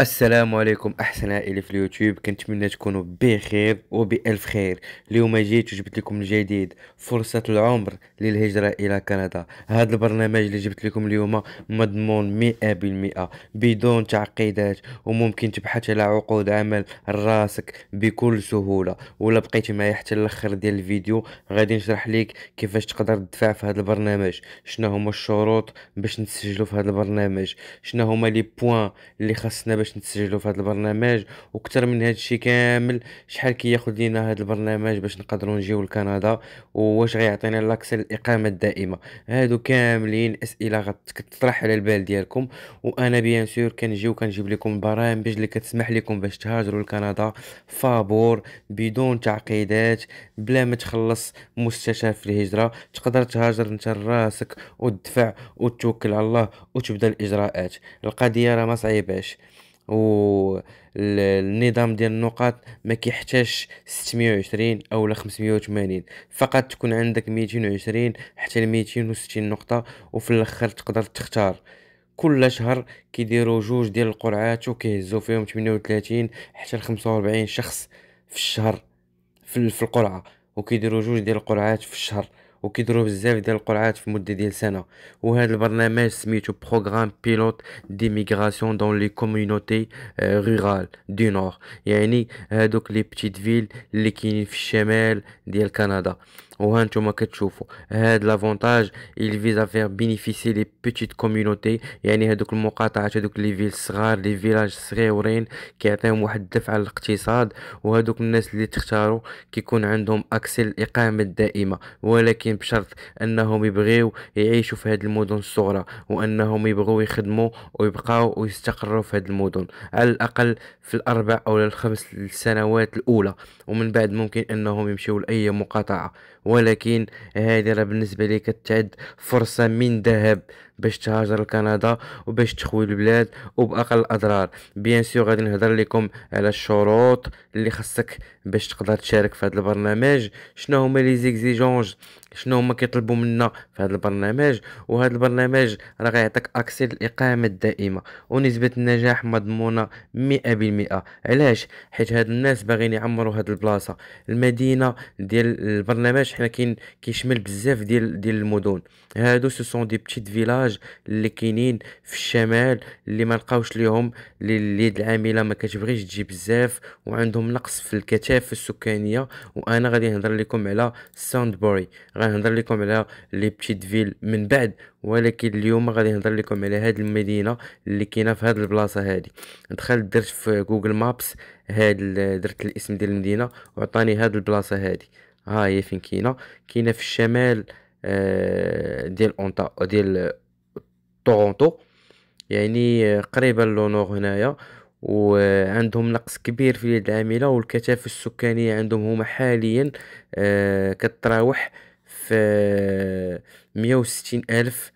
السلام عليكم احسن اللي في اليوتيوب كنتمنى تكونوا بخير وبالف خير اليوم جيت وجبت لكم الجديد فرصه العمر للهجره الى كندا هذا البرنامج اللي جبت لكم اليوم مضمون 100% بدون تعقيدات وممكن تبحث على عقود عمل راسك بكل سهوله ولا بقيتي معايا حتى الاخر ديال الفيديو غادي نشرح لك كيفاش تقدر تدفع في هذا البرنامج شنو هما الشروط باش نسجلوا في هذا البرنامج شنو هما لي بوين اللي خاصنا باش نسجلوا في هذا البرنامج وكثر من هذا الشيء كامل شحال كياخذ لينا هذا البرنامج باش نقدروا نجيو لكندا وواش غيعطينا لاكس الاقامه الدائمه هادو كاملين اسئله غتطرح على البال ديالكم وانا بيان سور كنجي وكنجيب لكم برامج اللي كتسمح لكم باش تهاجروا لكندا فابور بدون تعقيدات بلا ما تخلص في الهجره تقدر تهاجر انت راسك وتدفع وتوكل على الله وتبدا الاجراءات القضيه راه ما صعيباش والنظام ديال النقاط ما كيحتاجش 620 او 580 فقط تكون عندك 220 حتى ل 260 نقطه وفي الاخر تقدر تختار كل شهر كيديروا جوج ديال القرعات وكيهزوا فيهم 38 حتى ل 45 شخص في الشهر في القرعه وكيديروا جوج ديال القرعات في الشهر et qui se trouve dans les collèges au cours de l'année et ce programme Programme Pilote d'Immigration dans les Communautés euh, Rurales du Nord c'est à les petites villes qui sont au du Canada وهانتوما نتوما كتشوفوا هاد لافونتاج il vise à faire bénéficier les petites communautés يعني هذوك المقاطعات هذوك لي فيل صغار لي فيلاج صغيورين كيعطيهم واحد الدفعه للاقتصاد وهذوك الناس اللي تختاروا كيكون عندهم اكسل الاقامه الدائمه ولكن بشرط انهم يبغيو يعيشوا في هاد المدن الصغرى وانهم يبغيو يخدموا ويبقاو ويستقروا في هاد المدن على الاقل في الاربع او الخمس سنوات الاولى ومن بعد ممكن انهم يمشيو لاي مقاطعه ولكن هذه راه بالنسبه لي كتعد فرصه من ذهب باش تهاجر لكندا وباش تخوي البلاد وباقل الاضرار بيان سيغ غادي نهضر لكم على الشروط اللي خصك باش تقدر تشارك في هذا البرنامج شنو هما لي زيكزيجونج شنو هما كيطلبوا منا في هذا البرنامج وهذا البرنامج راه غيعطيك اكسي الاقامه الدائمه ونسبه النجاح مضمونه 100% علاش حيت هاد الناس باغيين يعمروا هاد البلاصه المدينه ديال البرنامج حنا كاين كيشمل بزاف ديال ديال المدن هادو سو سون دي بتيت فيلاج الفراج اللي كاينين في الشمال اللي ما لقاوش ليهم اليد العامله ما كتبغيش تجي بزاف وعندهم نقص في الكثافه السكانيه وانا غادي نهضر لكم على ساندبوري نهضر لكم على لي بتيت فيل من بعد ولكن اليوم غادي نهضر لكم على هاد المدينه اللي كاينه في هاد البلاصه هادي دخلت درت في جوجل مابس هاد درت الاسم ديال المدينه وعطاني هاد البلاصه هادي ها هي فين كاينه كاينه في الشمال آه، ديال اونتا ديال تورونتو يعني قريبه لونور هنايا وعندهم نقص كبير في اليد العامله والكثافه السكانيه عندهم هما حاليا آه، كتراوح في 160 الف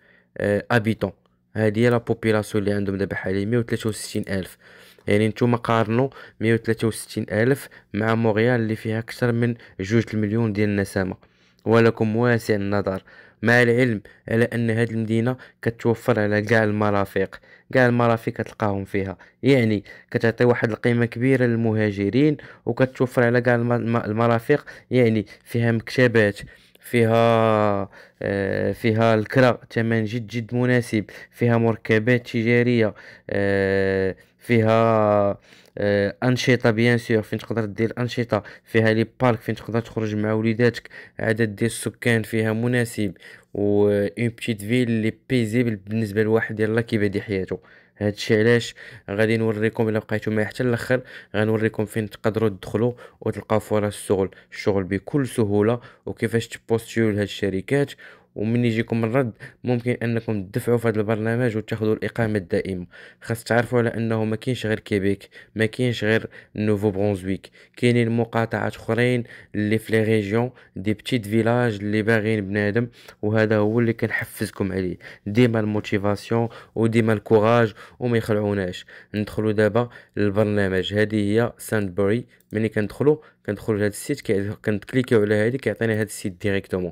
ابيتون آه، هذه هي لا بوبيلاسيون اللي عندهم دابا حاليا 163 الف يعني نتوما قارنوا 163 الف مع موريال اللي فيها اكثر من جوج المليون ديال النسامه ولكم واسع النظر مع العلم على ان هذه المدينه كتوفر على كاع المرافق كاع المرافق كتلقاهم فيها يعني كتعطي واحد القيمه كبيره للمهاجرين وكتوفر على كاع المرافق يعني فيها مكتبات فيها آه، فيها الكرا ثمن جد جد مناسب فيها مركبات تجاريه آه، فيها آه، انشطه بيان سور فين تقدر دير انشطه فيها لي بارك فين تقدر تخرج مع وليداتك عدد ديال السكان فيها مناسب و اون بتيت فيل لي بيزيبل بالنسبه لواحد يلا كيبادي حياته هادشي علاش غادي نوريكم الا بقيتو معايا حتى الاخر غنوريكم فين تقدروا تدخلوا وتلقاو فرص الشغل الشغل بكل سهوله وكيفاش تبوستيو لهاد الشركات ومن يجيكم الرد ممكن انكم تدفعوا في هذا البرنامج وتاخذوا الاقامه الدائمه خاص تعرفوا على انه ما كاينش غير كيبيك ما كاينش غير نوفو برونزويك كاينين مقاطعات اخرين اللي في لي ريجيون دي بتيت فيلاج اللي باغيين بنادم وهذا هو اللي كنحفزكم عليه ديما الموتيفاسيون وديما الكوراج وما يخلعوناش ندخلوا دابا للبرنامج هذه هي ساندبري ملي كندخلوا كندخلوا لهذا السيت كنتكليكيو على هذه كيعطينا هذا السيت ديريكتومون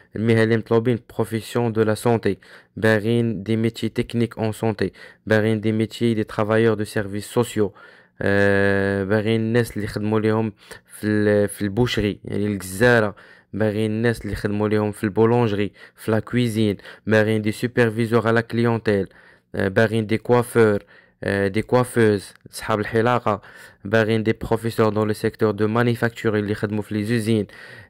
Tlobin, profession de la santé. Barin, des métiers techniques en santé. Barin, des métiers des travailleurs de services sociaux. Barin, qui les dans le boucherie. Barin, les dans le boulangerie. la cuisine. des superviseurs à la clientèle. Euh, Barin, des coiffeurs. Euh, des coiffeuses, des professeurs dans le secteur de manufacture, les usines,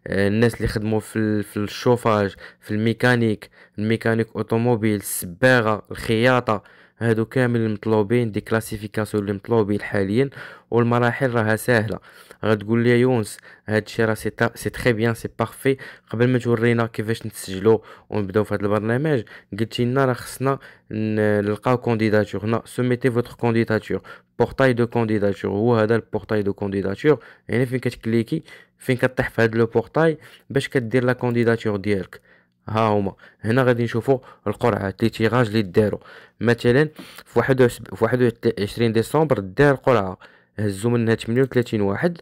الناس اللي خدموا في في الشوفاج في الميكانيك الميكانيك اوتوموبيل السباغه الخياطه هادو كامل مطلوبين دي كلاسيفيكاسيون اللي مطلوبين حاليا والمراحل راها ساهله غتقول لي يونس هادشي راه سي تري بيان سي بارفي قبل ما تورينا كيفاش نتسجلو ونبداو في هذا البرنامج قلتي لنا راه خصنا نلقاو كونديداتور هنا سوميتي فوتر كونديداتور بورتاي دو كونديداتور هو هذا البورتاي دو كونديداتور يعني فين كتكليكي فين كطيح في هذا لو بورتاي باش كدير لا كونديداتور ديالك ها هما هنا غادي نشوفوا القرعه لي تيغاج لي داروا مثلا في واحد في 21 ديسمبر دار قرعه هزوا منها 38 واحد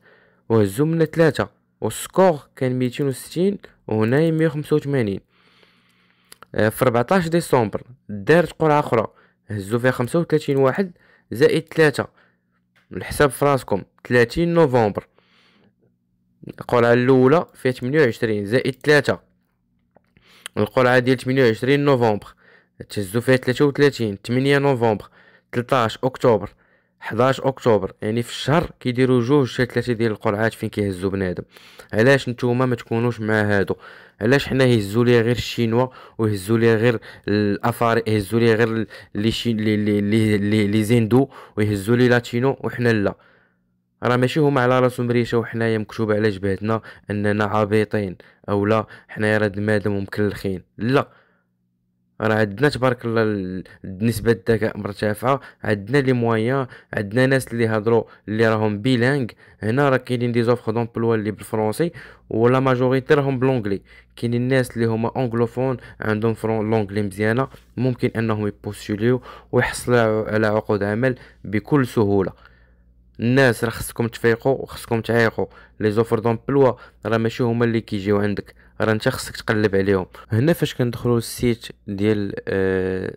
وهزوا منها 3 والسكور كان 260 وهنا 185 آه، في 14 ديسمبر دارت قرعه اخرى هزوا فيها 35 واحد زائد ثلاثة الحساب فراسكم ثلاثين نوفمبر القرعة الأولى فيها تمنية وعشرين زائد ثلاثة القرعة ديال تمنية وعشرين نوفمبر تهزو فيها تلاتة وتلاتين تمنية نوفمبر تلتاش أكتوبر 11 اكتوبر يعني في الشهر كيديروا جوج حتى ثلاثه ديال القرعات فين كيهزوا بنادم علاش نتوما ما تكونوش مع هادو علاش حنا يهزوا ليا غير الشينوا ويهزوا ليا غير الافاري يهزوا ليا غير لي شي لي لي لي, لي زيندو ويهزوا لي لاتينو وحنا لا راه ماشي هما على راسهم ريشه وحنايا مكتوبه على جبهتنا اننا عبيطين اولا حنايا راه دمادم ومكلخين لا راه عندنا تبارك الله النسبه الذكاء مرتفعه عندنا لي موايا عندنا ناس اللي هضروا اللي راهم بيلانغ هنا راه كاينين دي زوفر دومبلوا اللي بالفرنسي ولا ماجوريتي راهم بلونغلي كاينين الناس اللي هما انغلوفون عندهم فرون لونغلي مزيانه ممكن انهم يبوستوليو ويحصلوا على عقود عمل بكل سهوله الناس راه خصكم تفيقوا وخصكم تعيقوا لي زوفر دومبلوا راه ماشي هما اللي كيجيو عندك راه انت خصك تقلب عليهم هنا فاش كندخلوا السيت ديال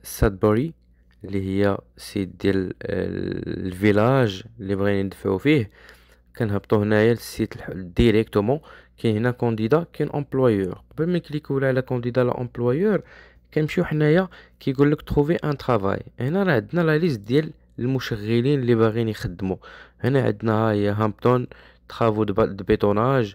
سادبوري آه، اللي هي سيت ديال آه، الفيلاج اللي بغينا ندفعوا فيه كنهبطوا هنايا للسيت ديريكتومون كاين هنا كونديدا كاين امبلويور قبل ما كليكو على كونديدا لا امبلويور كنمشيو حنايا كيقول لك تروفي ان ترافاي هنا راه عندنا لا ليست ديال المشغلين اللي باغيين يخدموا هنا عندنا ها هي هامبتون ترافو دو بيتوناج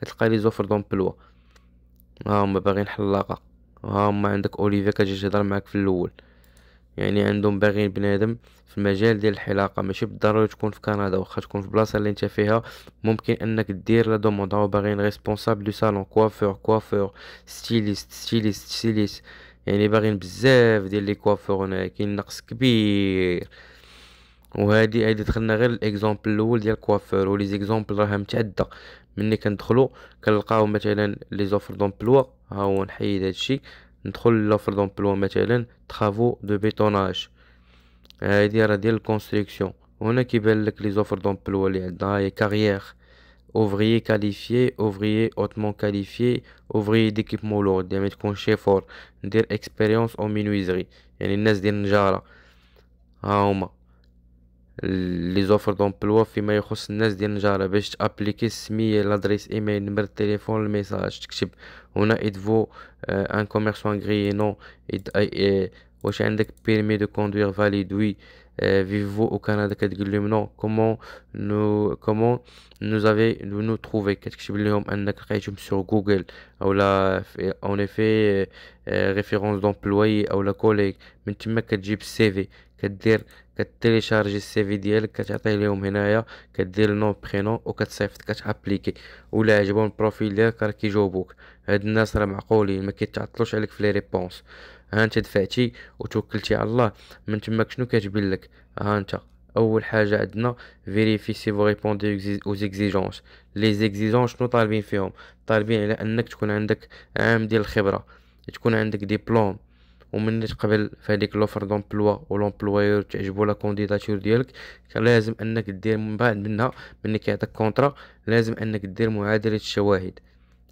كتلقى لي زوفر دومبلوا ها هما باغيين حلاقه ها هما عندك اوليفيا كتجي تهضر معاك في الاول يعني عندهم باغيين بنادم في المجال ديال الحلاقه ماشي بالضروري تكون في كندا واخا تكون في بلاصه اللي انت فيها ممكن انك دير لا دوموند هما باغيين ريسبونسابل دو سالون كوافور كوافور ستيليست ستيليست ستيليست يعني باغيين بزاف ديال لي كوافور هنا كاين نقص كبير وهادي هادي دخلنا غير الاكزامبل الاول ديال كوافور ولي زيكزامبل راها متعده ملي كندخلو كنلقاو مثلا لي زوفر دومبلوا ها هو نحيد هادشي ندخل لوفر دومبلوا مثلا طرافو دو بيتوناج هادي راه ديال الكونستركسيون هنا كيبان لك لي زوفر دومبلوا اللي عندنا هي كارير ouvrier كاليفيي ouvrier اوتمون كاليفيي ouvrier ديكيبمون lourd يعني تكون شيفور ندير اكسبيريونس او menuiserie يعني الناس ديال النجاره ها هما les offres d'emploi qui m'a reçue n'est déjà la smi l'adresse email numéro téléphones message type on a aidé un commerçant gris et non et aïe et aussi de conduire valide oui vivez-vous au canada que de comment nous comment nous avez nous nous trouvait qu'est en a créé sur google ou en effet référence d'employés ou la collègue mais tu m'as cadu cv كتيليشارجي السي في ديالك كتعطيه ليهم هنايا كدير نو بخينو وكتصيفط كتابليكي ولا عجبهم البروفيل ديالك راه كيجاوبوك هاد الناس راه معقولين ما كيتعطلوش عليك في لي ريبونس ها انت دفعتي وتوكلتي على الله من تماك شنو كتبين لك ها انت اول حاجه عندنا فيريفي سي فو ريبوندي او زيكزيجونس لي زيكزيجونس شنو طالبين فيهم طالبين على انك تكون عندك عام ديال الخبره تكون عندك ديبلوم ومن تقبل هذيك لوفر دومبلوا ولومبلوايور تعجبو لا كونديداتور ديالك لازم انك دير من بعد منها ملي كيعطيك كونطرا لازم انك دير معادله الشواهد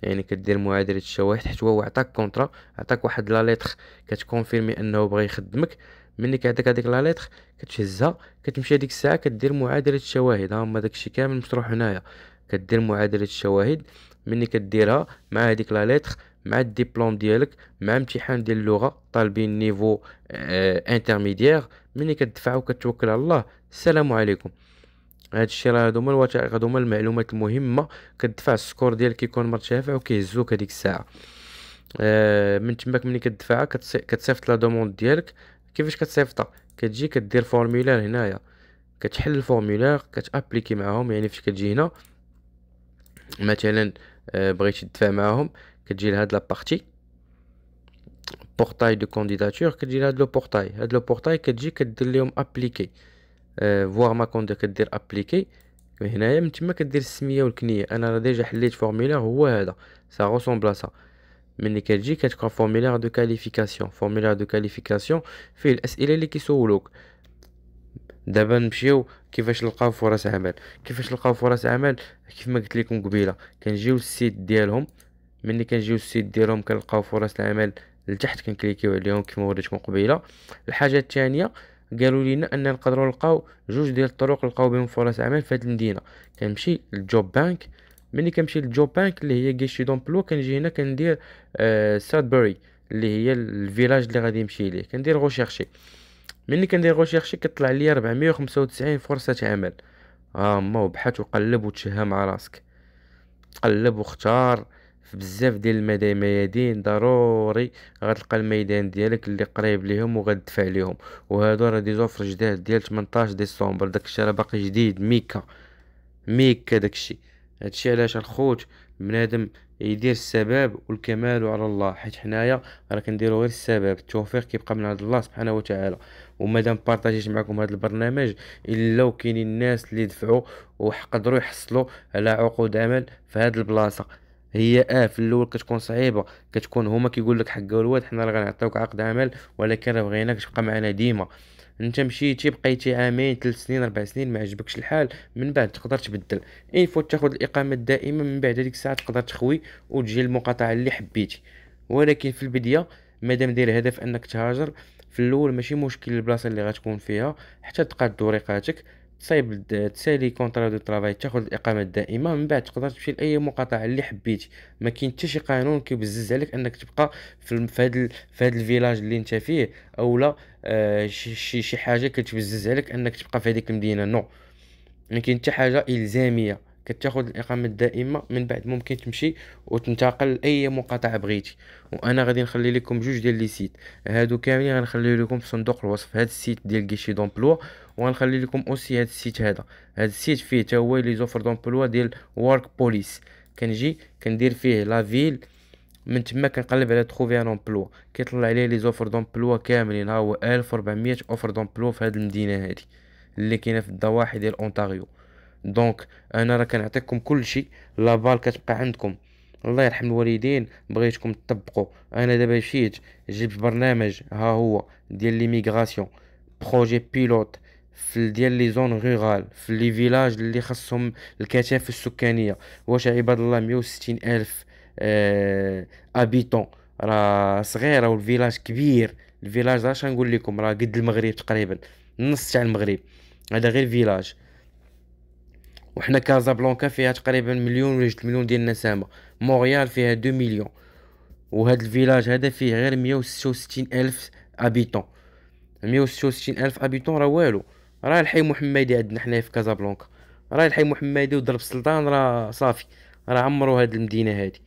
يعني كدير معادله الشواهد حيت هو عطاك كونطرا عطاك واحد لا ليتر كتكونفيرمي انه بغى يخدمك ملي كيعطيك هذيك لا ليتر كتهزها كتمشي هذيك الساعه كدير معادله الشواهد ها هما داكشي كامل مشروح هنايا كدير معادله الشواهد ملي كديرها مع هذيك لا ليتر مع الدبلوم ديالك مع امتحان ديال اللغه طالبين نيفو آه انترميديير ملي كتدفع وكتوكل على الله السلام عليكم هاد الشيء راه هادو هما الوثائق هادو هما المعلومات المهمه كتدفع السكور ديالك يكون مرتفع وكيهزوك هذيك الساعه آه من تماك ملي كتدفع كتصيفط لا دوموند ديالك كيفاش كتصيفطها كتجي كدير فورمولير هنايا كتحل الفورمولير كتابليكي معاهم يعني فاش كتجي هنا مثلا آه، بغيتي تدفع معاهم كتجي لهاد لابارتي بورتاي دو كونديداتور كتجي لهاد لو بورتاي هاد لو بورتاي كتجي كدير ليهم ابليكي أه فوار ما كوندي كدير ابليكي هنايا من تما كدير السميه والكنيه انا راه ديجا حليت فورميلير هو هذا سا غوسومبل سا ملي كتجي كتلقى فورميلير دو كاليفيكاسيون فورميلير دو كاليفيكاسيون فيه الاسئله اللي كيسولوك دابا نمشيو كيفاش نلقاو فرص عمل كيفاش نلقاو فرص عمل كيف ما قلت لكم قبيله كنجيو للسيت ديالهم ملي كنجيو السيت ديالهم كنلقاو فرص العمل لتحت كنكليكيو عليهم كما وريتكم قبيله الحاجه الثانيه قالوا لينا ان نقدروا نلقاو جوج ديال الطرق نلقاو بهم فرص عمل في هذه المدينه كنمشي للجوب بانك ملي كنمشي للجوب بانك اللي هي كيشي دومبلو كنجي هنا كندير آه سادبري اللي هي الفيلاج اللي غادي نمشي ليه كندير غوشيرشي ملي كندير غوشيرشي كطلع لي 495 فرصه عمل ها آه هما وبحث وقلب وتشهى مع راسك قلب واختار في بزاف ديال الميادين ضروري غتلقى الميدان ديالك اللي قريب ليهم وغتدفع ليهم وهادو راه دي زوفر جداد ديال 18 ديسمبر داكشي راه باقي جديد ميكا ميكا داكشي هادشي علاش الخوت بنادم يدير السبب والكمال على الله حيت حنايا راه كنديرو غير السبب التوفيق كيبقى من عند الله سبحانه وتعالى ومادام بارطاجيت معكم هذا البرنامج الا وكاينين الناس اللي دفعوا وقدروا يحصلوا على عقود عمل في هذه البلاصه هي اه في الاول كتكون صعيبه كتكون هما كيقول لك حق الواد حنا راه غنعطيوك عقد عمل ولكن راه بغيناك تبقى معنا ديما انت مشيتي بقيتي عامين ثلاث سنين اربع سنين ما عجبكش الحال من بعد تقدر تبدل اين فوت تاخذ الاقامه الدائمه من بعد هذيك الساعه تقدر تخوي وتجي المقاطعه اللي حبيتي ولكن في البدايه مادام داير هدف انك تهاجر في الاول ماشي مشكل البلاصه اللي غتكون فيها حتى تقاد طريقاتك تصايب تسالي كونترا دو طرافاي تاخذ الاقامه الدائمه من بعد تقدر تمشي لاي مقاطعه اللي حبيت ما كاين حتى شي قانون كيبزز عليك انك تبقى في هاد في هاد الفيلاج اللي انت فيه اولا آه شي شي حاجه كتبزز عليك انك تبقى في هذيك المدينه نو مكاين ما كاين حتى حاجه الزاميه كتاخذ الاقامه الدائمه من بعد ممكن تمشي وتنتقل لاي مقاطعه بغيتي وانا غادي نخلي لكم جوج ديال لي سيت هادو كاملين غنخلي لكم في صندوق الوصف هاد السيت ديال كيشي دومبلوا وغنخلي لكم اوسي هاد السيت هذا هاد السيت فيه تا هو لي زوفر دومبلوا ديال وورك بوليس كنجي كندير فيه لا فيل من تما كنقلب على تروفي ان امبلوا كيطلع لي لي زوفر دومبلوا كاملين ها هو 1400 اوفر دومبلوا في هاد المدينه هادي اللي كاينه في الضواحي ديال اونتاريو دونك انا راه كنعطيكم كل شيء لا بال كتبقى عندكم الله يرحم الوالدين بغيتكم تطبقوا انا دابا مشيت جبت برنامج ها هو ديال لي ميغراسيون بروجي بيلوت في ديال لي زون رورال في لي فيلاج اللي خصهم الكثافه السكانيه واش عباد الله 160 الف آه ابيتون راه صغيره والفيلاج كبير الفيلاج راه شنقول لكم راه قد المغرب تقريبا نص تاع المغرب هذا غير فيلاج وحنا كازابلانكا فيها تقريبا مليون ولا جوج مليون ديال النسامه مونريال فيها دو مليون وهاد الفيلاج هذا فيه غير مية و ستين الف ابيتون مية و ستين الف ابيتون راه والو راه الحي محمدي عندنا حنايا في كازابلانكا راه الحي محمدي ودرب السلطان راه صافي راه عمرو هاد المدينه هادي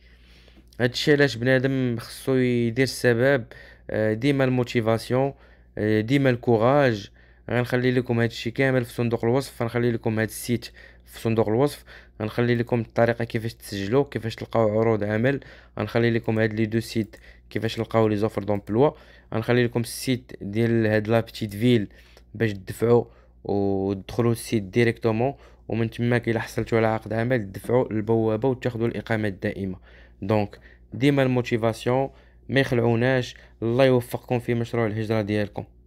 هادشي علاش بنادم خصو يدير السبب آه، ديما الموتيفاسيون آه، ديما الكوراج غنخلي لكم هذا الشيء كامل في صندوق الوصف غنخلي لكم هذا السيت في صندوق الوصف غنخلي لكم الطريقه كيفاش تسجلوا كيفاش تلقاو عروض عمل غنخلي لكم هاد لي دو سيت كيفاش تلقاو لي زوفر دومبلوا غنخلي لكم السيت ديال هاد لا بتيت فيل باش تدفعوا وتدخلوا السيت ديريكتومون ومن تماك الا حصلتوا على عقد عمل تدفعوا البوابه وتاخذوا الاقامه الدائمه دونك ديما الموتيفاسيون ما يخلعوناش الله يوفقكم في مشروع الهجره ديالكم